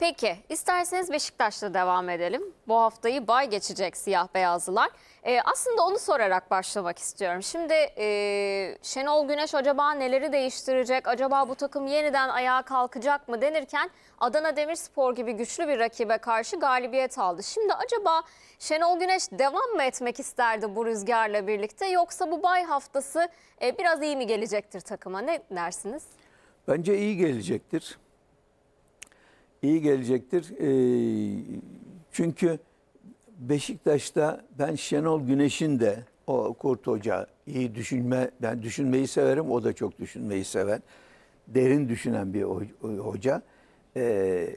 Peki isterseniz Beşiktaş'la devam edelim. Bu haftayı bay geçecek siyah beyazlılar. Ee, aslında onu sorarak başlamak istiyorum. Şimdi e, Şenol Güneş acaba neleri değiştirecek? Acaba bu takım yeniden ayağa kalkacak mı denirken Adana Demirspor gibi güçlü bir rakibe karşı galibiyet aldı. Şimdi acaba Şenol Güneş devam mı etmek isterdi bu rüzgarla birlikte yoksa bu bay haftası e, biraz iyi mi gelecektir takıma? Ne dersiniz? Bence iyi gelecektir iyi gelecektir. E, çünkü Beşiktaş'ta ben Şenol Güneş'in de o Kurt Hoca iyi düşünme ben düşünmeyi severim o da çok düşünmeyi seven derin düşünen bir hoca. E,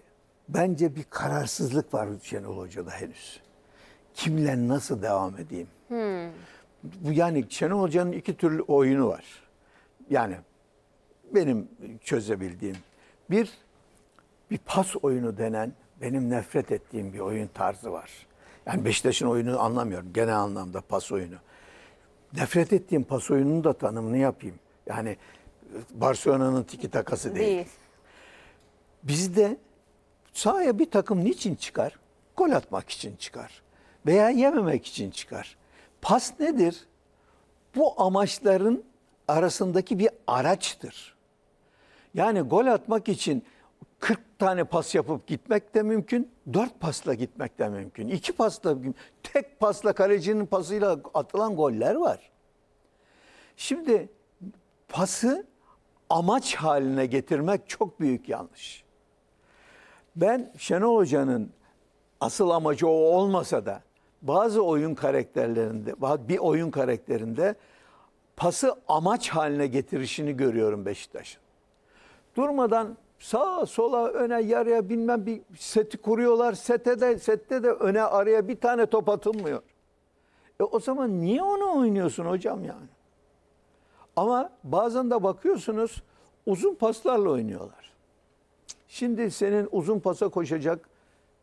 bence bir kararsızlık var Şenol Hoca'da henüz. Kimle nasıl devam edeyim? Hmm. Bu yani Şenol Hoca'nın iki türlü oyunu var. Yani benim çözebildiğim bir bir pas oyunu denen benim nefret ettiğim bir oyun tarzı var. Yani Beşiktaş'ın oyununu anlamıyorum genel anlamda pas oyunu. Nefret ettiğim pas oyununu da tanımını yapayım. Yani e, Barcelona'nın tiki takası değil. değil. Bizde sahaya bir takım niçin çıkar? Gol atmak için çıkar. Veya yememek için çıkar. Pas nedir? Bu amaçların arasındaki bir araçtır. Yani gol atmak için 40 tane pas yapıp gitmek de mümkün. 4 pasla gitmek de mümkün. 2 pasla tek pasla kalecinin pasıyla atılan goller var. Şimdi pası amaç haline getirmek çok büyük yanlış. Ben Şenol Hoca'nın asıl amacı o olmasa da bazı oyun karakterlerinde, bir oyun karakterinde pası amaç haline getirişini görüyorum Beşiktaş'ın. Durmadan sağa sola öne yarıya bilmem bir seti kuruyorlar. Sete de, sette de öne araya bir tane top atılmıyor. E o zaman niye onu oynuyorsun hocam yani? Ama bazen de bakıyorsunuz uzun paslarla oynuyorlar. Şimdi senin uzun pasa koşacak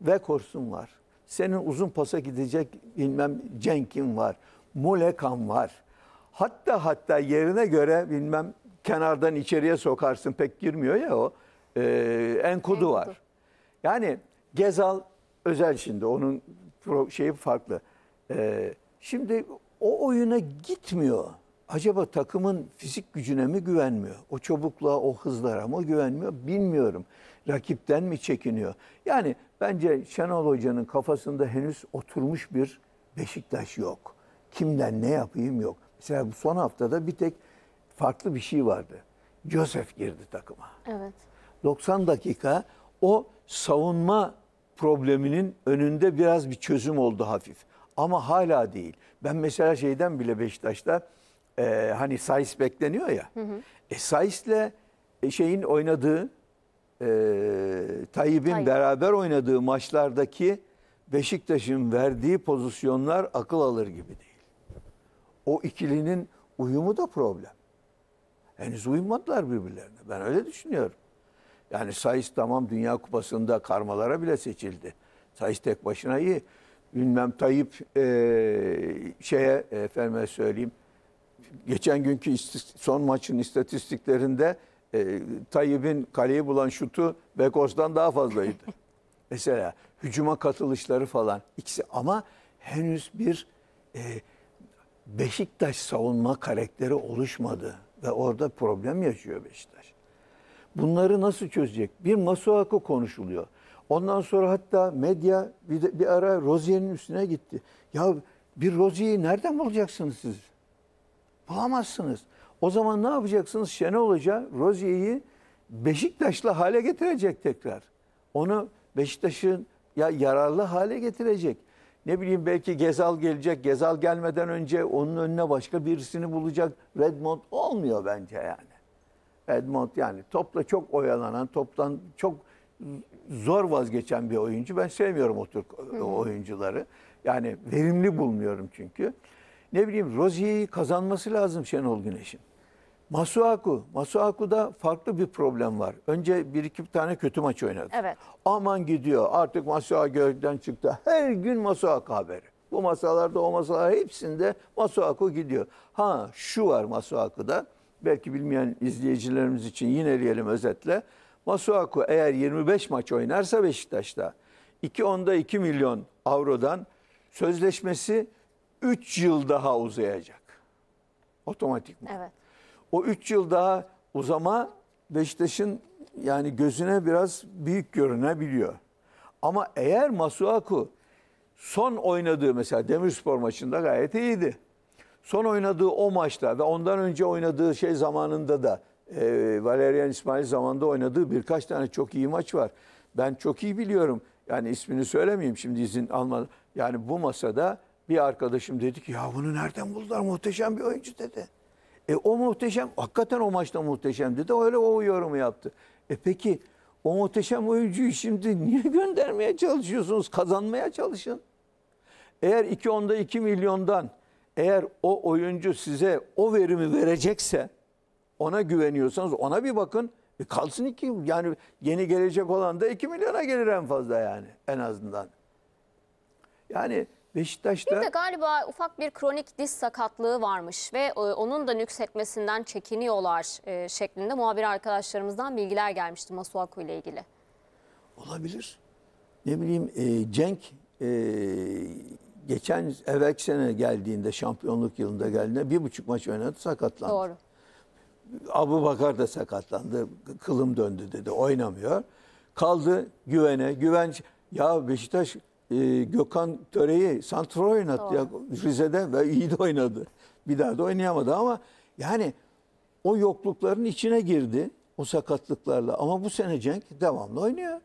ve korsun var. Senin uzun pasa gidecek bilmem Cenk'in var. Mulekan var. Hatta hatta yerine göre bilmem kenardan içeriye sokarsın pek girmiyor ya o e, enkodu var. Yani Gezal özel şimdi onun şeyi farklı. E, şimdi o oyuna gitmiyor. Acaba takımın fizik gücüne mi güvenmiyor? O çabukluğa, o hızlara mı güvenmiyor? Bilmiyorum. Rakipten mi çekiniyor? Yani bence Şenol Hoca'nın kafasında henüz oturmuş bir Beşiktaş yok. Kimden ne yapayım yok. Mesela bu son haftada bir tek farklı bir şey vardı. Joseph girdi takıma. Evet. 90 dakika o savunma probleminin önünde biraz bir çözüm oldu hafif. Ama hala değil. Ben mesela şeyden bile Beşiktaş'ta e, hani Sayis bekleniyor ya. Hı hı. E, Sayis'le e, şeyin oynadığı e, Tayyip'in Tayyip. beraber oynadığı maçlardaki Beşiktaş'ın verdiği pozisyonlar akıl alır gibi değil. O ikilinin uyumu da problem. Henüz uyumadılar birbirlerine. Ben öyle düşünüyorum. Yani Sayıs tamam Dünya Kupası'nda karmalara bile seçildi. Sayıs tek başına iyi. Bilmem Tayyip e, şeye efendime söyleyeyim. Geçen günkü son maçın istatistiklerinde e, Tayyip'in kaleyi bulan şutu Bekoz'dan daha fazlaydı. Mesela hücuma katılışları falan ikisi ama henüz bir e, Beşiktaş savunma karakteri oluşmadı ve orada problem yaşıyor Beşiktaş. Bunları nasıl çözecek? Bir masuaku konuşuluyor. Ondan sonra hatta medya bir, de, bir ara Rozier'in üstüne gitti. Ya bir Rozier'i nereden bulacaksınız siz? Bulamazsınız. O zaman ne yapacaksınız? Şenol Hoca Rozier'i Beşiktaşlı hale getirecek tekrar. Onu Beşiktaş'ın ya yararlı hale getirecek. Ne bileyim belki Gezal gelecek. Gezal gelmeden önce onun önüne başka birisini bulacak. Redmond olmuyor bence yani. Edmond yani topla çok oyalanan, toptan çok zor vazgeçen bir oyuncu. Ben sevmiyorum o tür oyuncuları. Yani verimli bulmuyorum çünkü. Ne bileyim Rozier'i kazanması lazım Şenol Güneş'in. Masuaku. Masuaku'da farklı bir problem var. Önce bir iki tane kötü maç oynadı. Evet. Aman gidiyor. Artık Masuaku gözden çıktı. Her gün Masuaku haberi. Bu masalarda o masalar hepsinde Masuaku gidiyor. Ha şu var Masuaku'da belki bilmeyen izleyicilerimiz için yine diyelim özetle. Masuaku eğer 25 maç oynarsa Beşiktaş'ta 2 onda 2 milyon avrodan sözleşmesi 3 yıl daha uzayacak. Otomatikman. Evet. O 3 yıl daha uzama Beşiktaş'ın yani gözüne biraz büyük görünebiliyor. Ama eğer Masuaku son oynadığı mesela Demirspor maçında gayet iyiydi. Son oynadığı o maçta ve ondan önce oynadığı şey zamanında da e, Valerian İsmail zamanında oynadığı birkaç tane çok iyi maç var. Ben çok iyi biliyorum. Yani ismini söylemeyeyim şimdi izin almadan. Yani bu masada bir arkadaşım dedi ki ya bunu nereden buldular muhteşem bir oyuncu dedi. E o muhteşem hakikaten o maçta muhteşem dedi. Öyle o yorumu yaptı. E peki o muhteşem oyuncuyu şimdi niye göndermeye çalışıyorsunuz? Kazanmaya çalışın. Eğer 2 onda 2 milyondan eğer o oyuncu size o verimi verecekse ona güveniyorsanız ona bir bakın. E kalsın ki yani yeni gelecek olan da 2 milyona gelir en fazla yani en azından. Yani Beşiktaş'ta... Bir de galiba ufak bir kronik diz sakatlığı varmış ve e, onun da nüksetmesinden çekiniyorlar e, şeklinde muhabir arkadaşlarımızdan bilgiler gelmişti Masuaku ile ilgili. Olabilir. Ne bileyim e, Cenk e, geçen evvelki sene geldiğinde şampiyonluk yılında geldiğinde bir buçuk maç oynadı sakatlandı. Doğru. Abu Bakar da sakatlandı. Kılım döndü dedi. Oynamıyor. Kaldı güvene. Güvenç ya Beşiktaş e, Gökhan Töre'yi Santro oynattı Doğru. ya Rize'de ve iyi de oynadı. Bir daha da oynayamadı ama yani o yoklukların içine girdi o sakatlıklarla ama bu sene Cenk devamlı oynuyor.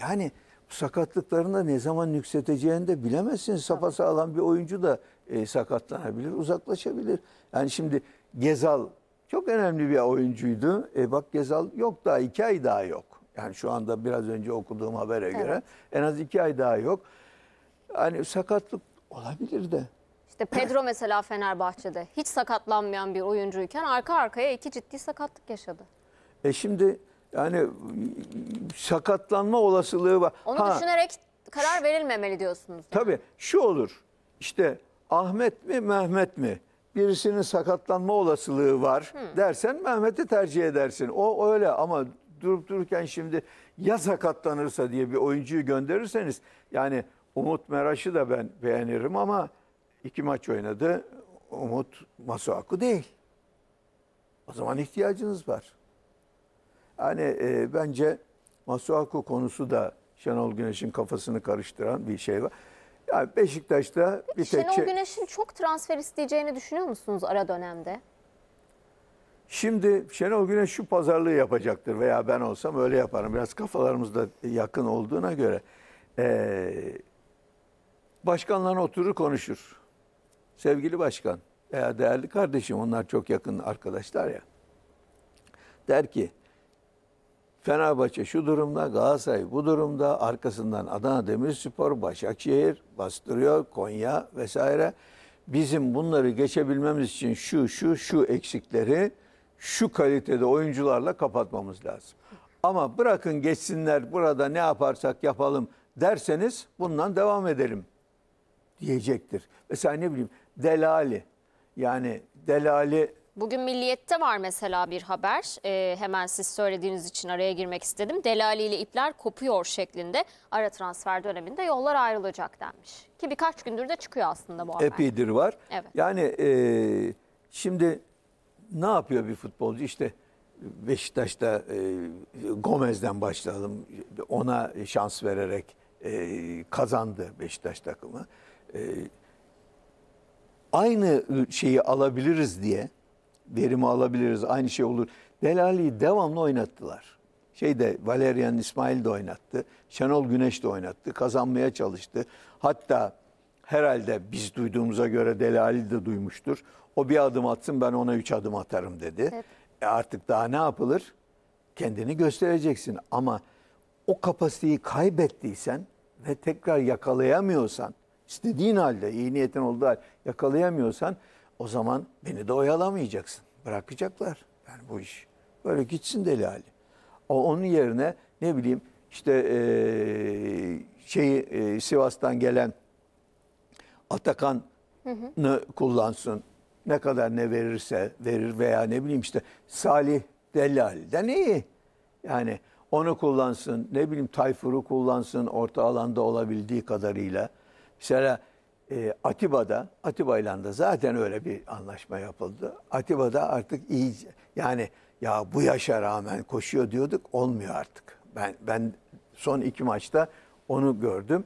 Yani Sakatlıklarında ne zaman yükselteceğini de bilemezsin. Sapa sağlam bir oyuncu da e, sakatlanabilir, uzaklaşabilir. Yani şimdi Gezal çok önemli bir oyuncuydu. E bak Gezal yok daha, iki ay daha yok. Yani şu anda biraz önce okuduğum habere evet. göre en az iki ay daha yok. Hani sakatlık olabilir de. İşte Pedro mesela Fenerbahçe'de hiç sakatlanmayan bir oyuncuyken arka arkaya iki ciddi sakatlık yaşadı. E şimdi yani sakatlanma olasılığı var. Onu ha, düşünerek karar verilmemeli diyorsunuz. Yani. Tabii şu olur. İşte Ahmet mi Mehmet mi? Birisinin sakatlanma olasılığı var Hı. Hmm. dersen Mehmet'i tercih edersin. O öyle ama durup dururken şimdi ya sakatlanırsa diye bir oyuncuyu gönderirseniz yani Umut Meraş'ı da ben beğenirim ama iki maç oynadı. Umut Masuaku değil. O zaman ihtiyacınız var. Hani e, bence Masuaku konusu da Şenol Güneş'in kafasını karıştıran bir şey var. Yani Beşiktaş'ta bir tek Şenol şey... Güneş'in çok transfer isteyeceğini düşünüyor musunuz ara dönemde? Şimdi Şenol Güneş şu pazarlığı yapacaktır veya ben olsam öyle yaparım. Biraz kafalarımızda yakın olduğuna göre. Ee, başkanlarına oturur konuşur. Sevgili başkan veya değerli kardeşim onlar çok yakın arkadaşlar ya. Der ki Fenerbahçe şu durumda, Galatasaray bu durumda, arkasından Adana Demirspor, Başakşehir bastırıyor, Konya vesaire. Bizim bunları geçebilmemiz için şu şu şu eksikleri şu kalitede oyuncularla kapatmamız lazım. Ama bırakın geçsinler burada ne yaparsak yapalım derseniz bundan devam edelim diyecektir. Mesela ne bileyim Delali yani Delali Bugün Milliyet'te var mesela bir haber. E, hemen siz söylediğiniz için araya girmek istedim. Delali ile ipler kopuyor şeklinde ara transfer döneminde yollar ayrılacak denmiş. Ki birkaç gündür de çıkıyor aslında bu haber. Epidir var. Evet. Yani e, şimdi ne yapıyor bir futbolcu? İşte Beşiktaş'ta e, Gomez'den başlayalım. Ona şans vererek e, kazandı Beşiktaş takımı. E, aynı şeyi alabiliriz diye verimi alabiliriz. Aynı şey olur. Delali'yi devamlı oynattılar. Şeyde Valerian İsmail de oynattı. Şenol Güneş de oynattı. Kazanmaya çalıştı. Hatta herhalde biz duyduğumuza göre Delali de duymuştur. O bir adım atsın ben ona üç adım atarım dedi. Evet. E artık daha ne yapılır? Kendini göstereceksin ama o kapasiteyi kaybettiysen ve tekrar yakalayamıyorsan, istediğin halde iyi niyetin olduğu halde yakalayamıyorsan o zaman beni de oyalamayacaksın. Bırakacaklar yani bu iş. Böyle gitsin deli hali. O onun yerine ne bileyim işte e, şeyi e, Sivas'tan gelen Atakan'ı kullansın. Ne kadar ne verirse verir veya ne bileyim işte Salih Dellal'den iyi. Yani onu kullansın, ne bileyim Tayfur'u kullansın orta alanda olabildiği kadarıyla. Mesela e, Atiba'da, Atiba ile de zaten öyle bir anlaşma yapıldı. Atiba'da artık iyi yani ya bu yaşa rağmen koşuyor diyorduk olmuyor artık. Ben ben son iki maçta onu gördüm.